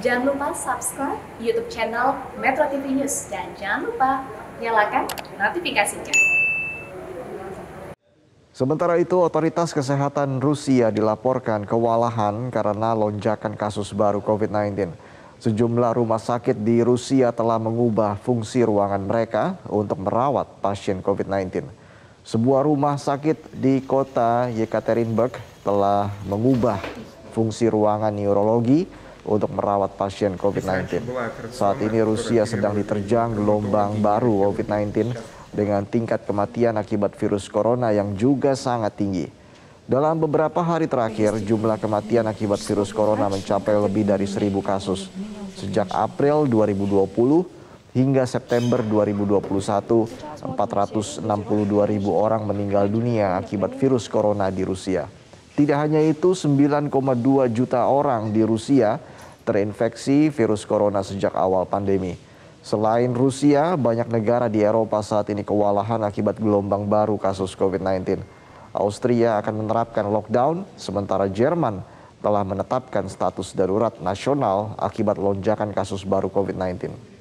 Jangan lupa subscribe YouTube channel Metro TV News dan jangan lupa nyalakan notifikasinya. Sementara itu, otoritas kesehatan Rusia dilaporkan kewalahan karena lonjakan kasus baru COVID-19. Sejumlah rumah sakit di Rusia telah mengubah fungsi ruangan mereka untuk merawat pasien COVID-19. Sebuah rumah sakit di kota Yekaterinburg telah mengubah fungsi ruangan neurologi untuk merawat pasien COVID-19. Saat ini Rusia sedang diterjang gelombang baru COVID-19 dengan tingkat kematian akibat virus corona yang juga sangat tinggi. Dalam beberapa hari terakhir, jumlah kematian akibat virus corona mencapai lebih dari 1.000 kasus. Sejak April 2020 hingga September 2021, 462.000 orang meninggal dunia akibat virus corona di Rusia. Tidak hanya itu, 9,2 juta orang di Rusia terinfeksi virus corona sejak awal pandemi. Selain Rusia, banyak negara di Eropa saat ini kewalahan akibat gelombang baru kasus COVID-19. Austria akan menerapkan lockdown, sementara Jerman telah menetapkan status darurat nasional akibat lonjakan kasus baru COVID-19.